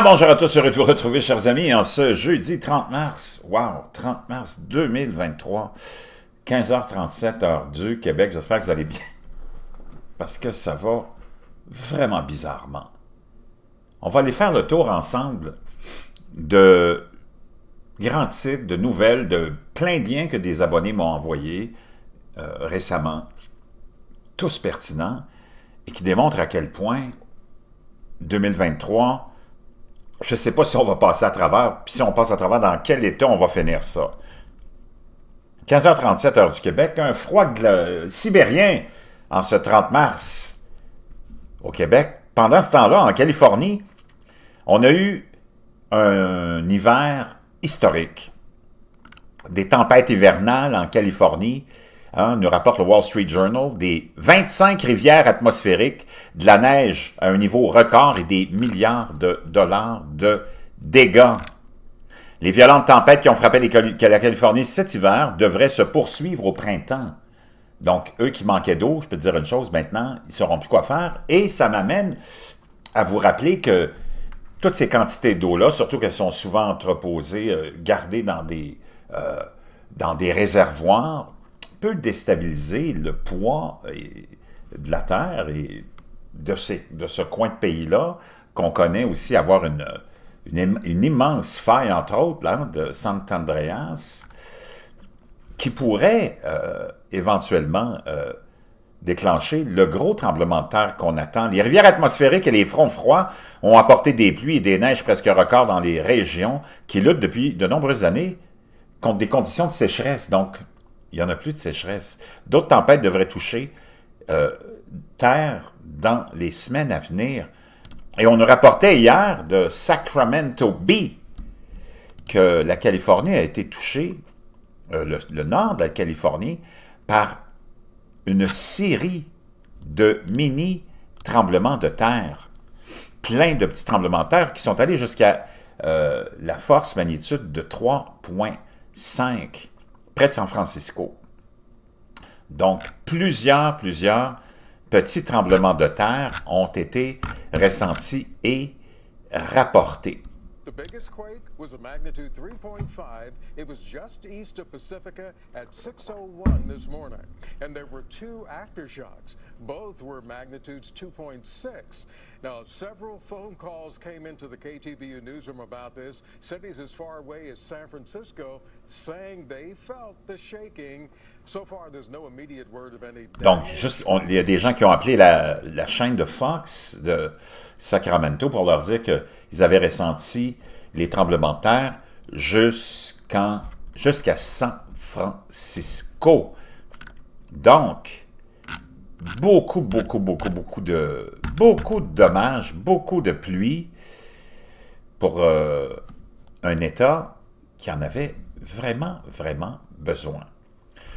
bonjour à tous, heureux de vous retrouver chers amis en ce jeudi 30 mars, wow, 30 mars 2023, 15h37 heure du Québec, j'espère que vous allez bien, parce que ça va vraiment bizarrement. On va aller faire le tour ensemble de grands titres, de nouvelles, de plein de liens que des abonnés m'ont envoyés euh, récemment, tous pertinents, et qui démontrent à quel point 2023 je ne sais pas si on va passer à travers, puis si on passe à travers, dans quel état on va finir ça. 15h37, heure du Québec, un froid sibérien en ce 30 mars au Québec. Pendant ce temps-là, en Californie, on a eu un hiver historique. Des tempêtes hivernales en Californie Hein, nous rapporte le Wall Street Journal, des 25 rivières atmosphériques, de la neige à un niveau record et des milliards de dollars de dégâts. Les violentes tempêtes qui ont frappé la Californie cet hiver devraient se poursuivre au printemps. Donc, eux qui manquaient d'eau, je peux te dire une chose, maintenant, ils ne sauront plus quoi faire. Et ça m'amène à vous rappeler que toutes ces quantités d'eau-là, surtout qu'elles sont souvent entreposées, euh, gardées dans des, euh, dans des réservoirs, peut déstabiliser le poids euh, de la Terre et de, ce coin de pays-là qu'on connaît aussi avoir une, immense faille, entre autres, de Sant'Andreas, qui pourrait euh, éventuellement euh, déclencher le gros tremblement de terre qu'on attend. Les rivières atmosphériques et les fronts froids ont apporté des pluies et des neiges presque records dans les régions qui luttent depuis de nombreuses années contre des conditions de sécheresse. Donc, il n'y en a plus de sécheresse. D'autres tempêtes devraient toucher euh, terre dans les semaines à venir. Et on nous rapportait hier de Sacramento Bee que la Californie a été touchée, euh, le, nord de la Californie, par une série de mini tremblements de terre. Plein de petits tremblements de terre qui sont allés jusqu'à euh, la force magnitude de 3.5 près de San Francisco. Donc, plusieurs, plusieurs petits tremblements de terre ont été ressentis et rapportés. The biggest quake was a magnitude 3.5. It was just east of Pacifica at 6:01 this morning, and there were two aftershocks. Both were magnitudes 2.6. Now, several phone calls came into the KTVU newsroom about this. Cities as far away as San Francisco saying they felt the shaking. So far, there's no immediate word of any Donc, juste, il y a des gens qui ont appelé la, la, chaîne de Fox de Sacramento pour leur dire qu'ils avaient ressenti les tremblements de terre jusqu'à jusqu San Francisco. Donc, beaucoup, beaucoup, beaucoup, beaucoup de, beaucoup de dommages, beaucoup de pluie pour euh, un État qui en avait vraiment, vraiment besoin.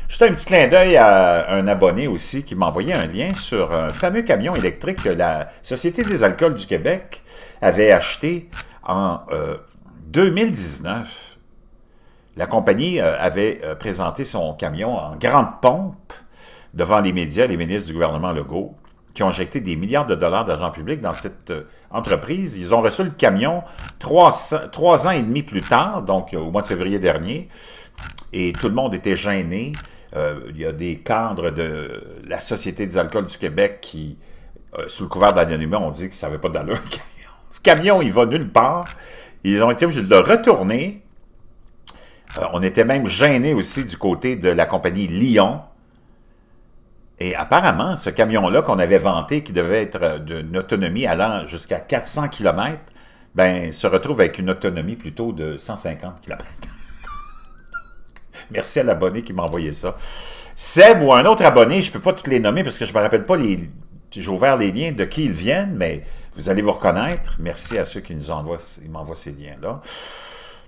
j'étais un petit clin d'œil à un abonné aussi qui m'a envoyé un lien sur un fameux camion électrique que la Société des alcools du Québec avait acheté en 2019. Euh, la compagnie euh, avait présenté son camion en grande pompe devant les médias, les ministres du gouvernement Legault, qui ont injecté des milliards de dollars d'argent public dans cette euh, entreprise. Ils ont reçu le camion trois, trois ans et demi plus tard, donc euh, au mois de février dernier, et tout le monde était gêné. Euh, il y a des cadres de la Société des alcools du Québec qui, sous le couvert d'anonymat, ont dit qu'ils ne n'avait pas d'allure. Le camion, il va nulle part. Ils ont été obligés de le retourner. on était même gêné aussi du côté de la compagnie Lyon, et apparemment, ce camion-là qu'on avait vanté, qui devait être euh, d'une autonomie allant jusqu'à 400 km, ben, se retrouve avec une autonomie plutôt de 150 km. Merci à l'abonné qui m'a envoyé ça. Seb ou un autre abonné, je ne peux pas tous les nommer parce que je ne me rappelle pas J'ai ouvert les liens de qui ils viennent, mais vous allez vous reconnaître. Merci à ceux qui nous envoient, m'envoient ces liens-là.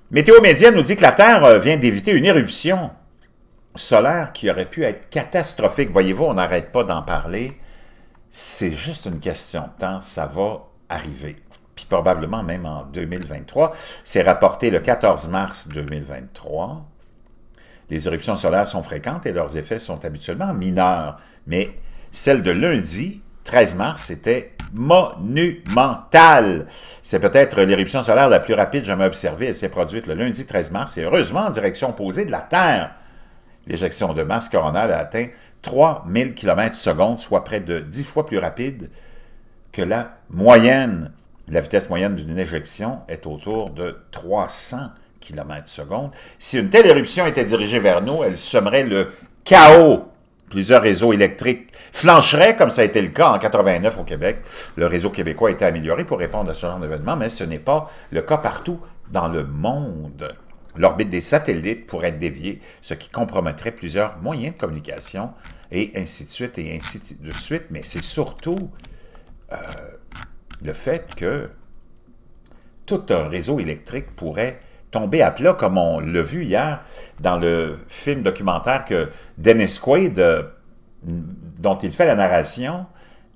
Météo Média nous dit que la Terre euh, vient d'éviter une éruption solaire qui aurait pu être catastrophique, voyez-vous, on n'arrête pas d'en parler, c'est juste une question de temps, ça va arriver. Puis probablement même en 2023. C'est rapporté le 14 mars 2023. Les éruptions solaires sont fréquentes et leurs effets sont habituellement mineurs, mais celle de lundi, 13 mars, était monumentale. C'est peut-être l'éruption solaire la plus rapide jamais observée. Elle s'est produite le lundi 13 mars et heureusement en direction opposée de la Terre. L'éjection de masse coronale a atteint 3000 km secondes, soit près de 10 fois plus rapide que la moyenne. La vitesse moyenne d'une éjection est autour de 300 km secondes. Si une telle éruption était dirigée vers nous, elle semerait le chaos. Plusieurs réseaux électriques flancheraient, comme ça a été le cas en 89 au Québec. Le réseau québécois a été amélioré pour répondre à ce genre d'événement, mais ce n'est pas le cas partout dans le monde. L'orbite des satellites pourrait être déviée, ce qui compromettrait plusieurs moyens de communication, et ainsi de suite, et ainsi de suite. Mais c'est surtout euh, le fait que tout un réseau électrique pourrait tomber à plat, comme on l'a vu hier dans le film documentaire que Dennis Quaid, euh, dont il fait la narration,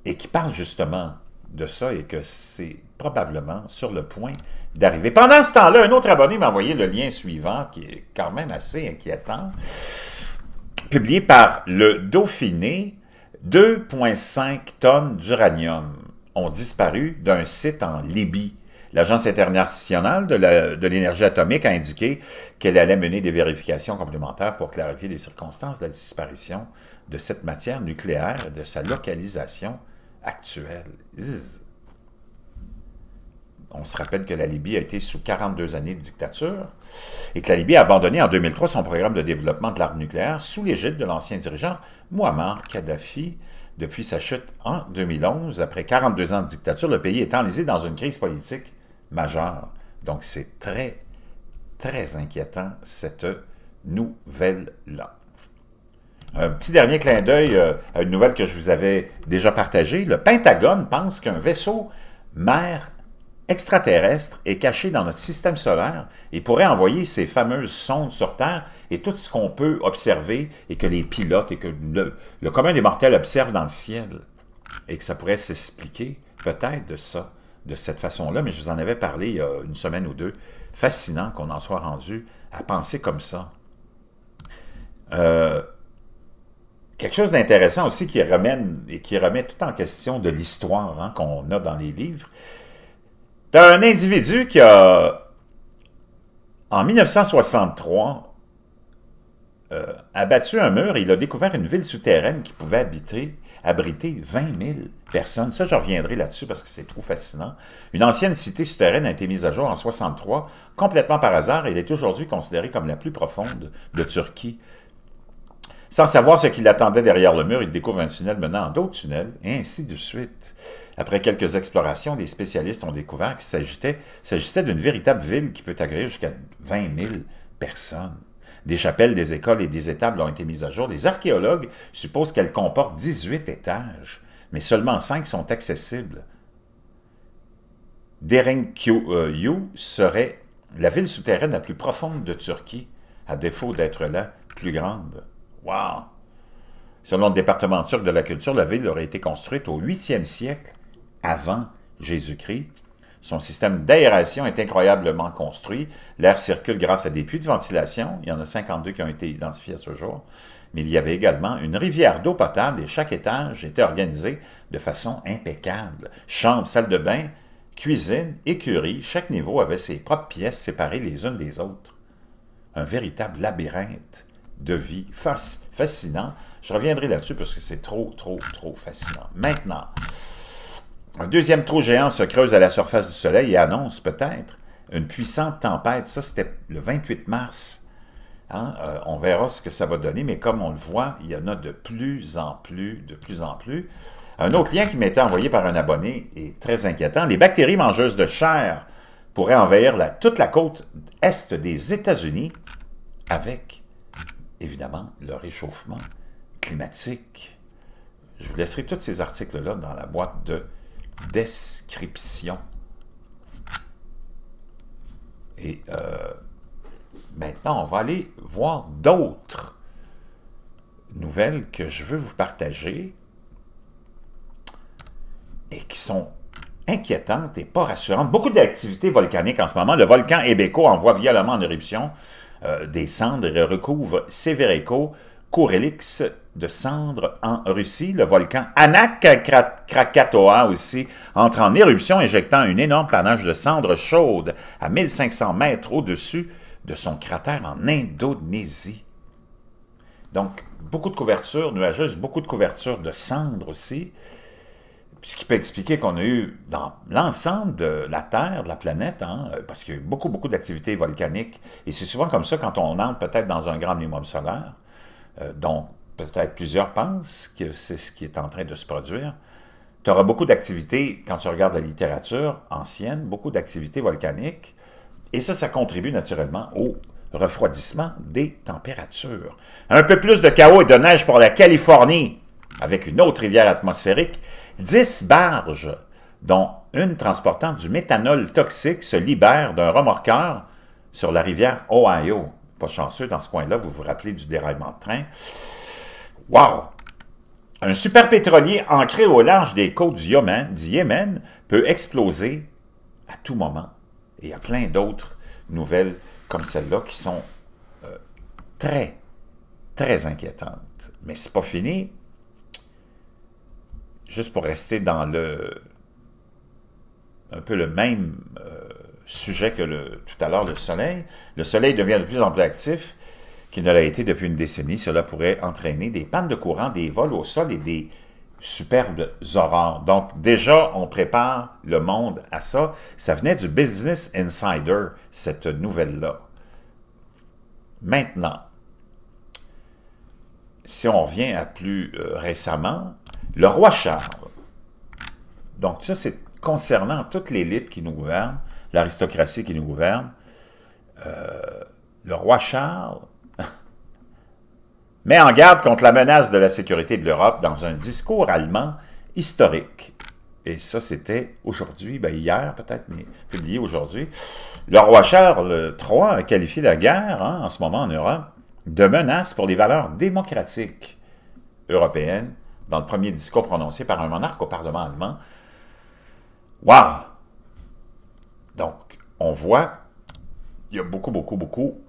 et qui parle justement de ça, et que c'est probablement sur le point d'arriver. Pendant ce temps-là, un autre abonné m'a envoyé le lien suivant, qui est quand même assez inquiétant, publié par le Dauphiné, 2,5 tonnes d'uranium ont disparu d'un site en Libye. L'Agence internationale de l'énergie atomique a indiqué qu'elle allait mener des vérifications complémentaires pour clarifier les circonstances de la disparition de cette matière nucléaire et de sa localisation actuelle. On se rappelle que la Libye a été sous 42 années de dictature et que la Libye a abandonné en 2003 son programme de développement de l'arme nucléaire sous l'égide de l'ancien dirigeant Muammar Kadhafi. Depuis sa chute en 2011, après 42 ans de dictature, le pays est enlisé dans une crise politique majeure. Donc c'est très, très inquiétant cette nouvelle-là. Un petit dernier clin d'œil euh, à une nouvelle que je vous avais déjà partagée. Le Pentagone pense qu'un vaisseau mère extraterrestre est caché dans notre système solaire et pourrait envoyer ces fameuses sondes sur Terre et tout ce qu'on peut observer et que les pilotes et que le, commun des mortels observe dans le ciel. Et que ça pourrait s'expliquer peut-être de ça, de cette façon-là, mais je vous en avais parlé il y a une semaine ou deux. Fascinant qu'on en soit rendu à penser comme ça. Euh, quelque chose d'intéressant aussi qui et qui remet tout en question de l'histoire hein, qu'on a dans les livres, un individu qui a, en 1963, euh, abattu un mur et il a découvert une ville souterraine qui pouvait habiter, abriter 20 000 personnes. Ça, je reviendrai là-dessus parce que c'est trop fascinant. Une ancienne cité souterraine a été mise à jour en 1963, complètement par hasard, et elle est aujourd'hui considérée comme la plus profonde de Turquie. Sans savoir ce qui l'attendait derrière le mur, il découvre un tunnel menant à d'autres tunnels, et ainsi de suite. Après quelques explorations, des spécialistes ont découvert qu'il s'agissait d'une véritable ville qui peut accueillir jusqu'à 20 000 personnes. Des chapelles, des écoles et des étables ont été mises à jour. Les archéologues supposent qu'elle comporte 18 étages, mais seulement 5 sont accessibles. Derinkuyu serait la ville souterraine la plus profonde de Turquie, à défaut d'être la plus grande. Wow! Selon le département turc de la culture, la ville aurait été construite au 8e siècle avant Jésus-Christ. Son système d'aération est incroyablement construit. L'air circule grâce à des puits de ventilation. Il y en a 52 qui ont été identifiés à ce jour. Mais il y avait également une rivière d'eau potable et chaque étage était organisé de façon impeccable. Chambre, salle de bain, cuisine, écurie, chaque niveau avait ses propres pièces séparées les unes des autres. Un véritable labyrinthe de vie fascinant. Je reviendrai là-dessus parce que c'est trop, trop, trop fascinant. Maintenant, un deuxième trou géant se creuse à la surface du Soleil et annonce peut-être une puissante tempête. Ça, c'était le 28 mars. Hein. Euh, on verra ce que ça va donner, mais comme on le voit, il y en a de plus en plus, de plus en plus. Un autre lien qui m'était envoyé par un abonné est très inquiétant. Les bactéries mangeuses de chair pourraient envahir toute la côte est des États-Unis avec, évidemment, le réchauffement climatique. Je vous laisserai tous ces articles-là dans la boîte de description. Et euh, maintenant, on va aller voir d'autres nouvelles que je veux vous partager et qui sont inquiétantes et pas rassurantes. Beaucoup d'activités volcaniques en ce moment. Le volcan Ebeko envoie violemment en éruption euh, des cendres et recouvre Severico, et de cendres en Russie. Le volcan Anak Krakatoa aussi entre en éruption, injectant une énorme panache de cendres chaudes à 1500 mètres au-dessus de son cratère en Indonésie. Donc, beaucoup de couverture nuageuses, beaucoup de couverture de cendres aussi, ce qui peut expliquer qu'on a eu dans l'ensemble de la Terre, de la planète, hein, euh, parce qu'il y a eu beaucoup, beaucoup d'activités volcaniques, et c'est souvent comme ça quand on entre peut-être dans un grand minimum solaire, euh, peut-être plusieurs pensent que c'est ce qui est en train de se produire, tu auras beaucoup d'activités, quand tu regardes la littérature ancienne, beaucoup d'activités volcaniques, et ça, ça contribue naturellement au refroidissement des températures. Un peu plus de chaos et de neige pour la Californie, avec une autre rivière atmosphérique. Dix barges, dont une transportant du méthanol toxique, se libèrent d'un remorqueur sur la rivière Ohio. Pas chanceux dans ce coin-là, vous vous rappelez du déraillement de train. Wow! Un super pétrolier ancré au large des côtes du Yémen, peut exploser à tout moment. Et il y a plein d'autres nouvelles comme celle-là qui sont euh, très, très inquiétantes. Mais c'est pas fini. Juste pour rester dans le un peu le même euh, sujet que tout à l'heure le soleil, le soleil devient de plus en plus actif qui ne l'a été depuis une décennie. Cela pourrait entraîner des pannes de courant, des vols au sol et des superbes aurores. Donc déjà, on prépare le monde à ça. Ça venait du Business Insider, cette nouvelle-là. Maintenant, si on revient à plus euh, récemment, le roi Charles. Donc ça, c'est concernant toute l'élite qui nous gouverne, l'aristocratie qui nous gouverne. Euh, le roi Charles met en garde contre la menace de la sécurité de l'Europe dans un discours allemand historique. Et ça, c'était aujourd'hui, ben, hier peut-être, mais publié aujourd'hui. Le roi Charles III a qualifié la guerre, hein, en ce moment en Europe, de menace pour les valeurs démocratiques européennes dans le premier discours prononcé par un monarque au Parlement allemand. Waouh! Donc, on voit, il y a beaucoup, beaucoup, beaucoup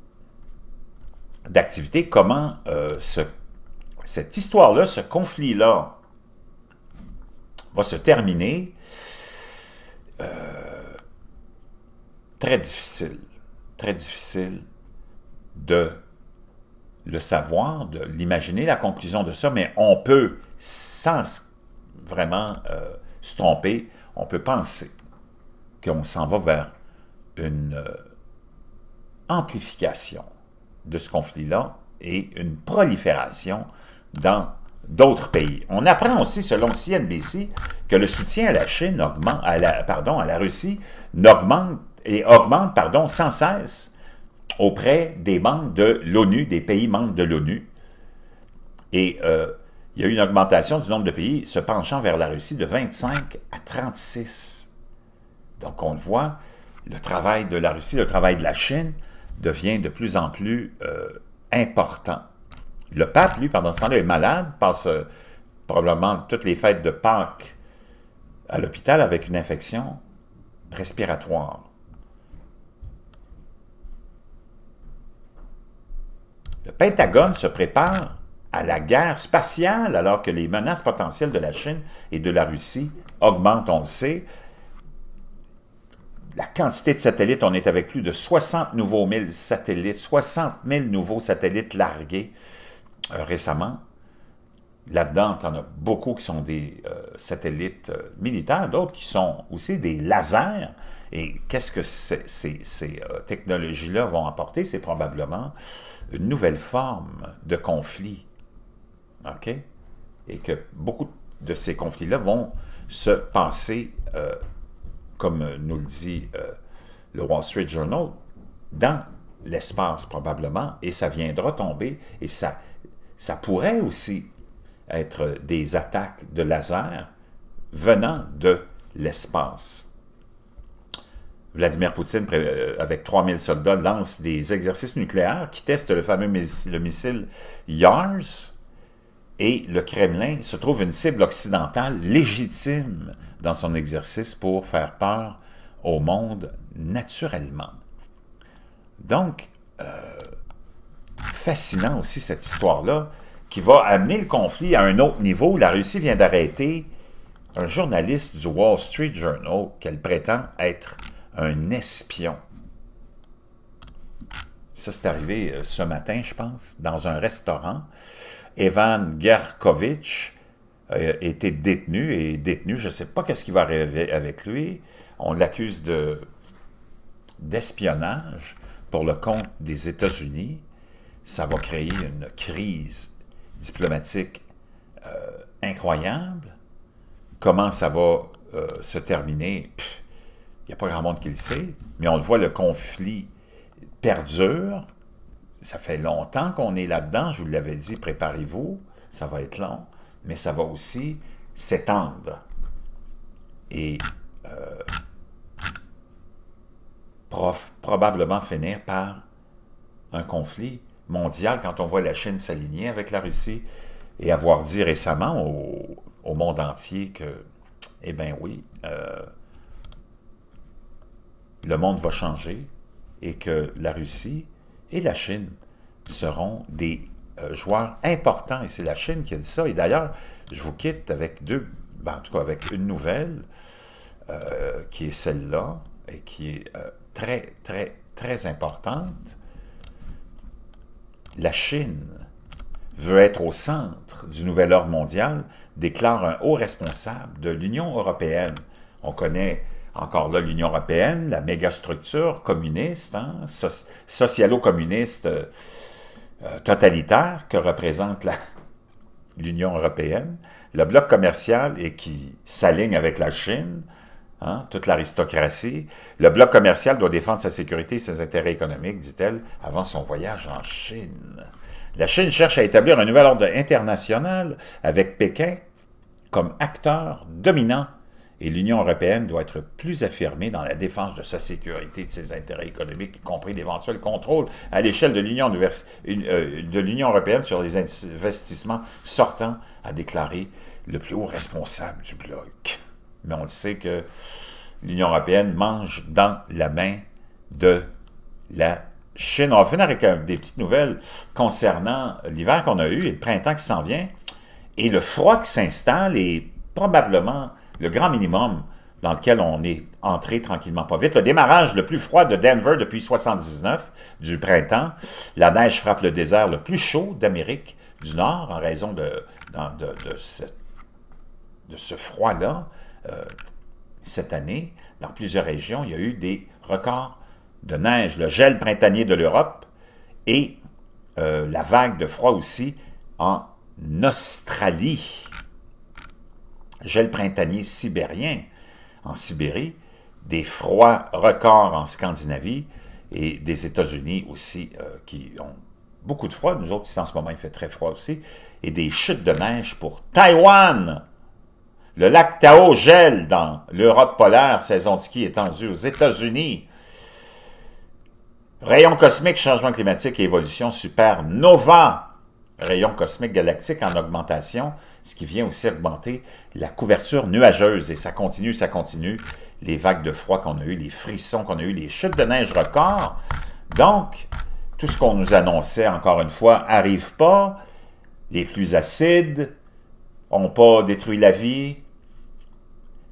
d'activité, comment euh, cette histoire-là, ce conflit-là va se terminer, euh, très difficile, très difficile de le savoir, de l'imaginer, la conclusion de ça, mais on peut, sans vraiment euh, se tromper, on peut penser qu'on s'en va vers une amplification de ce conflit-là et une prolifération dans d'autres pays. On apprend aussi, selon CNBC, que le soutien à la Chine augmente, à la, pardon, à la Russie et augmente pardon, sans cesse auprès des membres de l'ONU, des pays membres de l'ONU. Et euh, il y a eu une augmentation du nombre de pays se penchant vers la Russie de 25 à 36. Donc on voit, le travail de la Russie, le travail de la Chine, devient de plus en plus euh, important. Le pape, lui, pendant ce temps-là, est malade, passe euh, probablement toutes les fêtes de Pâques à l'hôpital avec une infection respiratoire. Le Pentagone se prépare à la guerre spatiale alors que les menaces potentielles de la Chine et de la Russie augmentent, on le sait, la quantité de satellites, on est avec plus de 60 nouveaux mille satellites, 60 000 nouveaux satellites largués euh, récemment. Là-dedans, y en a beaucoup qui sont des euh, satellites euh, militaires, d'autres qui sont aussi des lasers. Et qu'est-ce que ces, technologies-là vont apporter? C'est probablement une nouvelle forme de conflit. OK? Et que beaucoup de ces conflits-là vont se penser comme euh, nous le dit euh, le Wall Street Journal, dans l'espace probablement, et ça viendra tomber, et ça, ça pourrait aussi être des attaques de laser venant de l'espace. Vladimir Poutine, euh, avec 3000 soldats, lance des exercices nucléaires qui testent le fameux le missile YARS, et le Kremlin se trouve une cible occidentale légitime dans son exercice pour faire peur au monde naturellement. Donc, euh, fascinant aussi cette histoire-là, qui va amener le conflit à un autre niveau. La Russie vient d'arrêter un journaliste du Wall Street Journal qu'elle prétend être un espion. Ça, c'est arrivé euh, ce matin, je pense, dans un restaurant. Evan Gerkovitch était détenu et détenu, je ne sais pas qu'est-ce qui va arriver avec lui. On l'accuse de d'espionnage pour le compte des États-Unis. Ça va créer une crise diplomatique euh, incroyable. Comment ça va euh, se terminer, il n'y a pas grand monde qui le sait, mais on le voit, le conflit perdure. Ça fait longtemps qu'on est là-dedans, je vous l'avais dit, préparez-vous, ça va être long mais ça va aussi s'étendre et euh, probablement finir par un conflit mondial quand on voit la Chine s'aligner avec la Russie et avoir dit récemment au, monde entier que, eh bien oui, euh, le monde va changer et que la Russie et la Chine seront des euh, joueur important, et c'est la Chine qui a dit ça. Et d'ailleurs, je vous quitte avec deux, ben, en tout cas avec une nouvelle, euh, qui est celle-là, et qui est euh, très, très, très importante. La Chine veut être au centre du nouvel ordre mondial, déclare un haut responsable de l'Union européenne. On connaît encore là l'Union européenne, la mégastructure communiste, hein, socialo-communiste, euh, totalitaire que représente l'Union européenne, le bloc commercial et qui s'aligne avec la Chine, hein, toute l'aristocratie. Le bloc commercial doit défendre sa sécurité et ses intérêts économiques, dit-elle, avant son voyage en Chine. La Chine cherche à établir un nouvel ordre international avec Pékin comme acteur dominant et l'Union européenne doit être plus affirmée dans la défense de sa sécurité et de ses intérêts économiques, y compris d'éventuels contrôles à l'échelle de l'Union euh, européenne sur les investissements sortants, a déclaré le plus haut responsable du bloc. Mais on le sait que l'Union européenne mange dans la main de la Chine. On va finir avec euh, des petites nouvelles concernant l'hiver qu'on a eu et le printemps qui s'en vient et le froid qui s'installe est probablement le grand minimum dans lequel on est entré tranquillement pas vite. Le démarrage le plus froid de Denver depuis 79 du printemps. La neige frappe le désert le plus chaud d'Amérique du Nord en raison de, de, ce, froid-là. Euh, cette année, dans plusieurs régions, il y a eu des records de neige. Le gel printanier de l'Europe et euh, la vague de froid aussi en Australie gel printanier sibérien en Sibérie, des froids records en Scandinavie et des États-Unis aussi euh, qui ont beaucoup de froid. Nous autres, ici, en ce moment, il fait très froid aussi. Et des chutes de neige pour Taïwan. Le lac Tao gèle dans l'Europe polaire, saison de ski étendue aux États-Unis. Rayons cosmiques, changement climatique et évolution supernova. Rayons cosmiques galactique en augmentation ce qui vient aussi augmenter la couverture nuageuse. Et ça continue, ça continue. Les vagues de froid qu'on a eues, les frissons qu'on a eues, les chutes de neige records. Donc, tout ce qu'on nous annonçait, encore une fois, n'arrive pas. Les plus acides n'ont pas détruit la vie.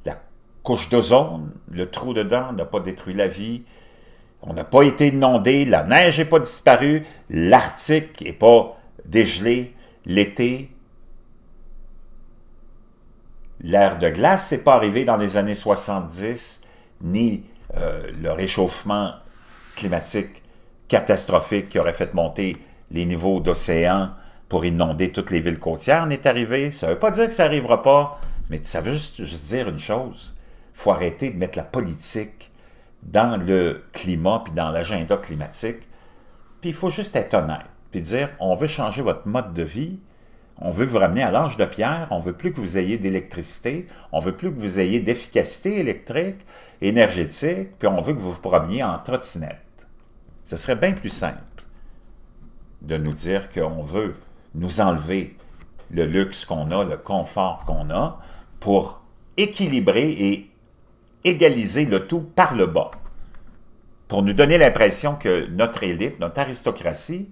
La couche d'ozone, le trou dedans n'a pas détruit la vie. On n'a pas été inondé, la neige n'est pas disparue, l'Arctique n'est pas dégelé l'été, l'ère de glace n'est pas arrivé dans les années 70, ni euh, le réchauffement climatique catastrophique qui aurait fait monter les niveaux d'océan pour inonder toutes les villes côtières n'est arrivé. Ça ne veut pas dire que ça n'arrivera pas, mais ça veut juste, dire une chose. Il faut arrêter de mettre la politique dans le climat puis dans l'agenda climatique. Puis il faut juste être honnête puis dire on veut changer votre mode de vie, on veut vous ramener à l'âge de pierre, on veut plus que vous ayez d'électricité, on veut plus que vous ayez d'efficacité électrique, énergétique, puis on veut que vous vous promeniez en trottinette. Ce serait bien plus simple de nous dire qu'on veut nous enlever le luxe qu'on a, le confort qu'on a, pour équilibrer et égaliser le tout par le bas, pour nous donner l'impression que notre élite, notre aristocratie,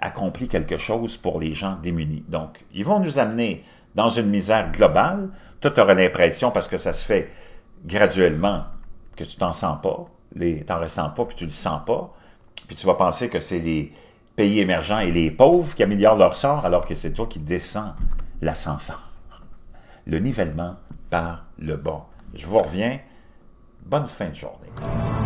accompli quelque chose pour les gens démunis. Donc, ils vont nous amener dans une misère globale. Toi, tu auras l'impression, parce que ça se fait graduellement, que tu t'en sens pas, tu t'en ressens pas, puis tu le sens pas, puis tu vas penser que c'est les pays émergents et les pauvres qui améliorent leur sort, alors que c'est toi qui descends l'ascenseur. Le nivellement par le bas. Je vous reviens. Bonne fin de journée.